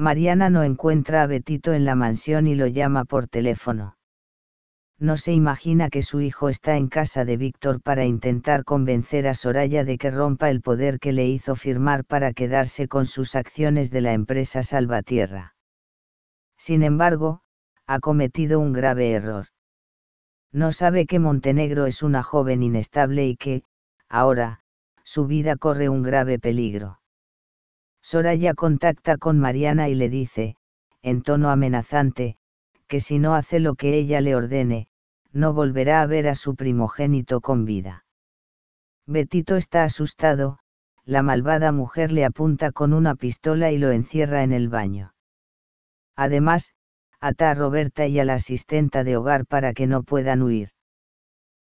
Mariana no encuentra a Betito en la mansión y lo llama por teléfono. No se imagina que su hijo está en casa de Víctor para intentar convencer a Soraya de que rompa el poder que le hizo firmar para quedarse con sus acciones de la empresa Salvatierra. Sin embargo, ha cometido un grave error. No sabe que Montenegro es una joven inestable y que, ahora, su vida corre un grave peligro. Soraya contacta con Mariana y le dice, en tono amenazante, que si no hace lo que ella le ordene, no volverá a ver a su primogénito con vida. Betito está asustado, la malvada mujer le apunta con una pistola y lo encierra en el baño. Además, ata a Roberta y a la asistenta de hogar para que no puedan huir.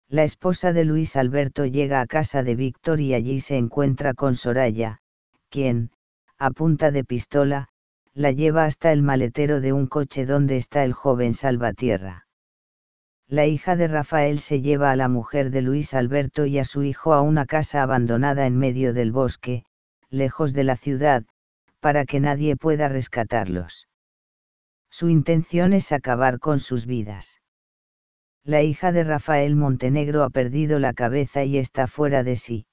La esposa de Luis Alberto llega a casa de Víctor y allí se encuentra con Soraya, quien, a punta de pistola, la lleva hasta el maletero de un coche donde está el joven Salvatierra. La hija de Rafael se lleva a la mujer de Luis Alberto y a su hijo a una casa abandonada en medio del bosque, lejos de la ciudad, para que nadie pueda rescatarlos. Su intención es acabar con sus vidas. La hija de Rafael Montenegro ha perdido la cabeza y está fuera de sí.